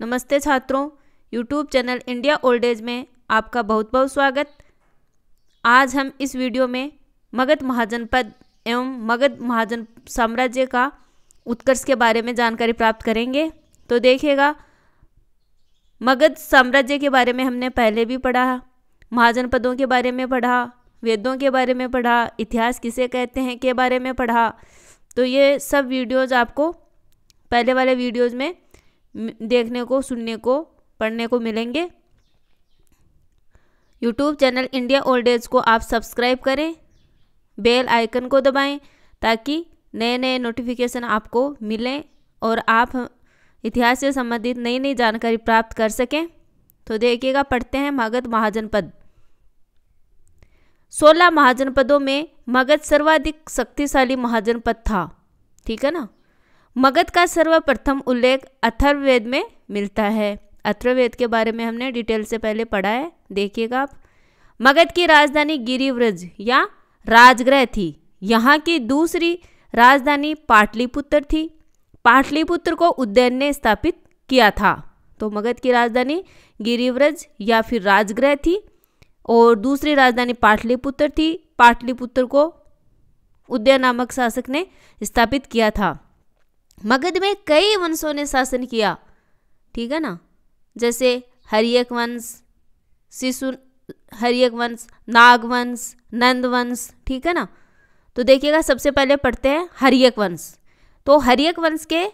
नमस्ते छात्रों YouTube channel India old age में आपका बहुत बहुत स्वागत आज हम इस वीडियो में मगध महाजनपद एवं मगध महाजन साम्राज्य का उत्कर्ष के बारे में जानकारी प्राप्त करेंगे तो देखिएगा मगध साम्राज्य के बारे में हमने पहले भी पढ़ा महाजनपदों के बारे में पढ़ा वेदों के बारे में पढ़ा इतिहास किसे कहते हैं के बारे में पढ़ा तो ये सब वीडियोज़ आपको पहले वाले वीडियोज़ में देखने को सुनने को पढ़ने को मिलेंगे YouTube channel India old age को आप सब्सक्राइब करें बेल आइकन को दबाएं ताकि नए नए नोटिफिकेशन आपको मिलें और आप इतिहास से संबंधित नई नई जानकारी प्राप्त कर सकें तो देखिएगा पढ़ते हैं मगध महाजनपद सोलह महाजनपदों में मगध सर्वाधिक शक्तिशाली महाजनपद था ठीक है ना मगध का सर्वप्रथम उल्लेख अथर्ववेद में मिलता है अथर्ववेद के बारे में हमने डिटेल से पहले पढ़ा है देखिएगा आप मगध की राजधानी गिरिव्रज या राजगृह थी यहाँ की दूसरी राजधानी पाटलिपुत्र थी पाटलिपुत्र को उदयन ने स्थापित किया था तो मगध की राजधानी गिरिव्रज या फिर राजगृह थी और दूसरी राजधानी पाटलिपुत्र थी पाटलिपुत्र को उदय नामक शासक ने स्थापित किया था मगध में कई वंशों ने शासन किया ठीक है ना जैसे हरियक वंश शिशु हरियक वंश नागवंश नंदवंश ठीक है ना तो देखिएगा सबसे पहले पढ़ते हैं हरियक वंश तो हरियक वंश के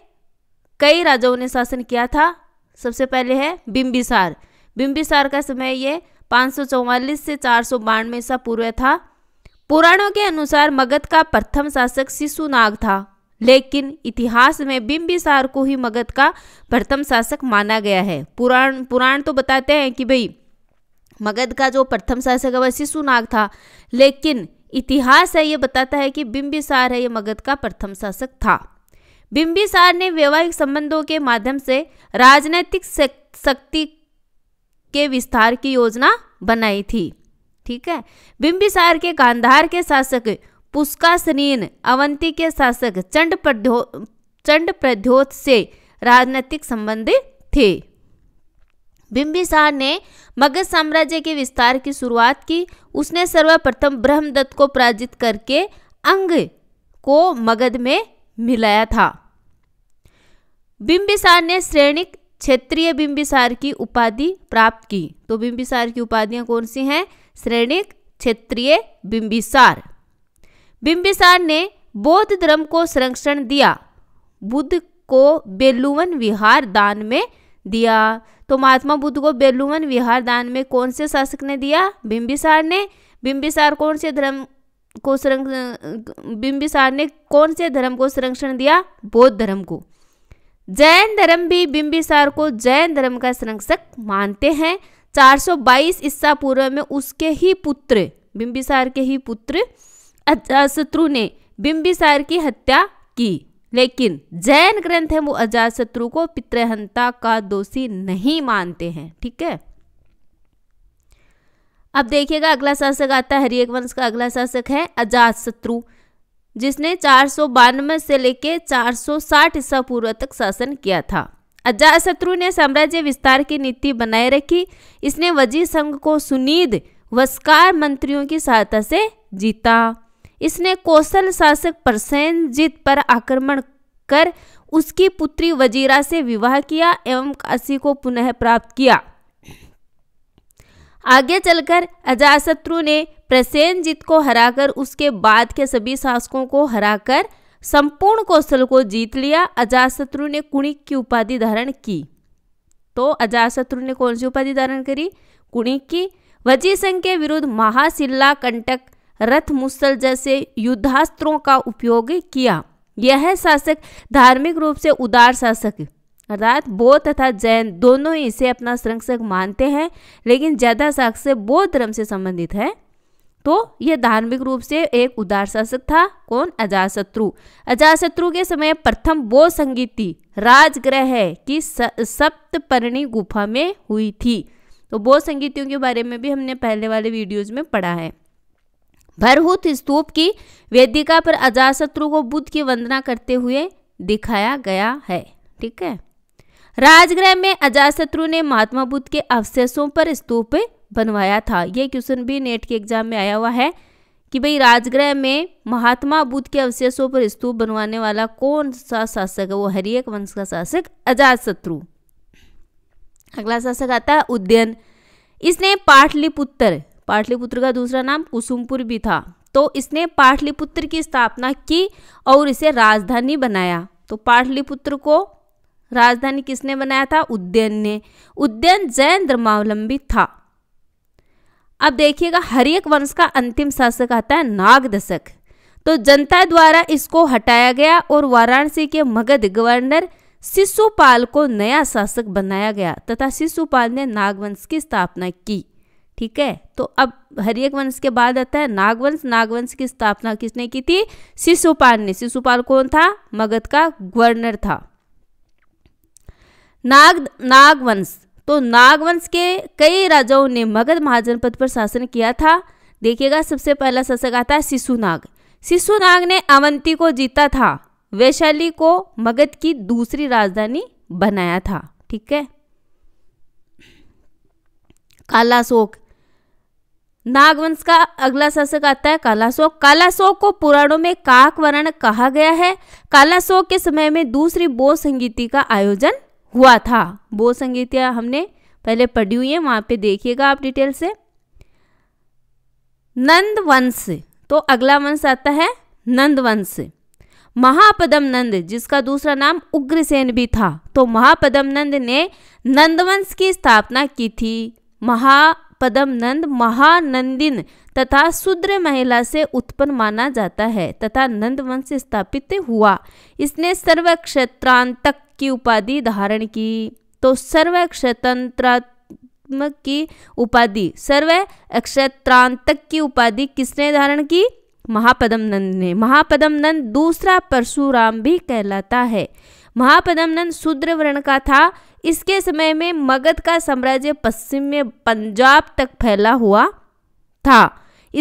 कई राजाओं ने शासन किया था सबसे पहले है बिम्बिसार बिम्बिसार का समय ये पाँच से चार सौ बानवे ईसा पूर्व था पुराणों के अनुसार मगध का प्रथम शासक शिशु नाग था लेकिन इतिहास में बिंबिसार को ही मगध का प्रथम शासक माना गया है पुराण पुराण तो बताते हैं कि भाई मगध का जो प्रथम शासक है वह शिशुनाग था लेकिन इतिहास है ये बताता है कि बिंबिसार है ये मगध का प्रथम शासक था बिंबिसार ने वैवाहिक संबंधों के माध्यम से राजनैतिक शक्ति के विस्तार की योजना बनाई थी ठीक है बिंबिसार के गांधार के शासक पुष्कासनीन अवंती के शासक चंड प्रध्यो चंड प्रद्योत से राजनीतिक संबंध थे बिंबिसार ने मगध साम्राज्य के विस्तार की शुरुआत की उसने सर्वप्रथम ब्रह्मदत्त को पराजित करके अंग को मगध में मिलाया था बिंबिसार ने श्रेणिक क्षेत्रीय बिंबिसार की उपाधि प्राप्त की तो बिंबिसार की उपाधियां कौन सी हैं श्रेणिक क्षेत्रीय बिंबिसार बिंबिसार ने बौद्ध धर्म को संरक्षण दिया बुद्ध को बेलुवन विहार दान में दिया तो महात्मा बुद्ध को बेलुवन विहार दान में कौन से शासक ने दिया बिंबिसार ने बिंबिसार कौन से धर्म को संरक्षण बिंबिसार ने कौन से धर्म को संरक्षण दिया बौद्ध धर्म को जैन धर्म भी बिंबिसार को जैन धर्म का संरक्षक मानते हैं 422 ईसा पूर्व में उसके ही पुत्र बिंबिसार के ही पुत्र अजातशत्रु ने बिंबिसार की हत्या की लेकिन जैन ग्रंथ है वो अजातशत्रु को पितृहंता का दोषी नहीं मानते हैं ठीक है अब देखिएगा अगला शासक आता है हरियक वंश का अगला शासक है अजातशत्रु जिसने चार से लेकर 460 सौ ईसा पूर्व तक शासन किया था अजातशत्रु ने साम्राज्य विस्तार की नीति बनाए रखी इसने वजी संघ को सुनीद वस्कार मंत्रियों की सहायता से जीता इसने कौशल शासक जीत पर आक्रमण कर उसकी पुत्री वजीरा से विवाह किया एवं काशी को पुनः प्राप्त किया आगे चलकर अजाशत्रु ने जीत को हराकर उसके बाद के सभी शासकों को हराकर संपूर्ण कौशल को जीत लिया अजाशत्रु ने कुणिक की उपाधि धारण की तो अजाशत्रु ने कौन सी उपाधि धारण करी कुणिक की वजी संघ के विरुद्ध महाशिला कंटक रथ मुसल जैसे युद्धास्त्रों का उपयोग किया यह शासक धार्मिक रूप से उदार शासक अर्थात बौद्ध तथा जैन दोनों ही इसे अपना संरक्षक मानते हैं लेकिन ज़्यादा शासक बौद्ध धर्म से संबंधित है तो यह धार्मिक रूप से एक उदार शासक था कौन अजाशत्रु अजाशत्रु के समय प्रथम बौद्ध संगीति राजग्रह की सप्तपर्णी गुफा में हुई थी तो बौद्ध संगीतियों के बारे में भी हमने पहले वाले वीडियोज में पढ़ा है भरहूत स्तूप की वेदिका पर अजाशत्रु को बुद्ध की वंदना करते हुए दिखाया गया है ठीक है राजगृह में अजाशत्रु ने महात्मा बुद्ध के अवशेषों पर स्तूप बनवाया था यह क्वेश्चन भी नेट के एग्जाम में आया हुआ है कि भाई राजगृह में महात्मा बुद्ध के अवशेषों पर स्तूप बनवाने वाला कौन सा शासक है वो हरियक वंश का शासक अजातशत्रु अगला शासक आता है उद्यन इसने पाटलिपुत्र पाटलिपुत्र का दूसरा नाम कुसुमपुर भी था तो इसने पाटलिपुत्र की स्थापना की और इसे राजधानी बनाया तो पाटलिपुत्र को राजधानी किसने बनाया था उद्यन ने उद्यन जैन धर्मावलंबी था अब देखिएगा हर एक वंश का अंतिम शासक आता है नाग दशक तो जनता द्वारा इसको हटाया गया और वाराणसी के मगध गवर्नर शिशुपाल को नया शासक बनाया गया तथा शिशुपाल ने नागवंश की स्थापना की ठीक है तो अब हरियक वंश के बाद आता है नागवंश नागवंश की स्थापना किसने की थी शिशुपाल ने शिशुपाल कौन था मगध का गवर्नर था नाग नागवंश तो नागवंश के कई राजाओं ने मगध महाजनपद पर शासन किया था देखिएगा सबसे पहला शासक आता है शिशुनाग शिशुनाग ने अवंती को जीता था वैशाली को मगध की दूसरी राजधानी बनाया था ठीक है कालाशोक नागवंश का अगला शासक आता है कालाशोक कालाशोक को पुराणों में काकवरण कहा गया है कालाशोक के समय में दूसरी बो संगीति का आयोजन हुआ था बो संगीतियाँ हमने पहले पढ़ी हुई है वहाँ पे देखिएगा आप डिटेल से नंद वंश तो अगला वंश आता है नंद वंश महापदम नंद जिसका दूसरा नाम उग्रसेन भी था तो महापदम नंद ने नंदवंश की स्थापना की थी महा पदम नंद महानंदिन तथा शूद्र महिला से उत्पन्न माना जाता है तथा नंद वंश स्थापित हुआ इसने सर्व क्षेत्रांतक की उपाधि धारण की तो सर्व क्षेत्र की उपाधि सर्व क्षेत्रांतक की उपाधि किसने धारण की महापदम नंद ने महापदम नंद दूसरा परशुराम भी कहलाता है महापदम नंद शूद्र वर्ण का था इसके समय में मगध का साम्राज्य पश्चिम में पंजाब तक फैला हुआ था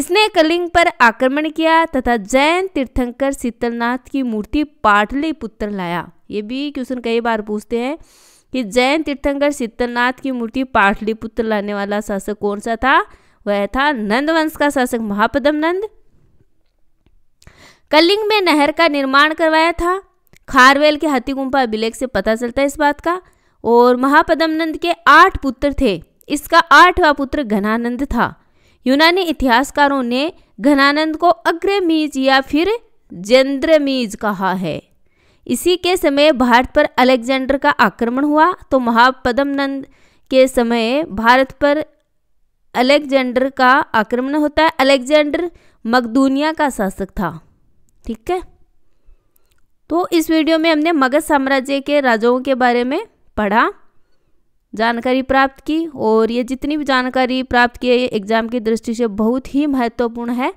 इसने कलिंग पर आक्रमण किया तथा जैन तीर्थंकर शीतलनाथ की मूर्ति पाटलिपुत्र लाया ये भी क्वेश्चन कई बार पूछते हैं कि जैन तीर्थंकर शीतलनाथ की मूर्ति पाटलिपुत्र लाने वाला शासक कौन सा था वह था नंदवंश का शासक महापदम नंद कलिंग में नहर का निर्माण करवाया था खारवेल के हाथी गुंपा अभिलेख से पता चलता है इस बात का और महापदमनंद के आठ पुत्र थे इसका आठवां पुत्र घनानंद था यूनानी इतिहासकारों ने घनानंद को अग्रमीज या फिर जेंद्रमीज कहा है इसी के समय भारत पर अलेक्जेंडर का आक्रमण हुआ तो महापदमनंद के समय भारत पर अलेक्जेंडर का आक्रमण होता है अलेक्जेंडर मकदूनिया का शासक था ठीक है तो इस वीडियो में हमने मगध साम्राज्य के राजाओं के बारे में पढ़ा जानकारी प्राप्त की और ये जितनी भी जानकारी प्राप्त की है ये एग्ज़ाम की दृष्टि से बहुत ही महत्वपूर्ण है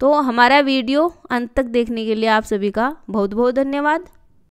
तो हमारा वीडियो अंत तक देखने के लिए आप सभी का बहुत बहुत धन्यवाद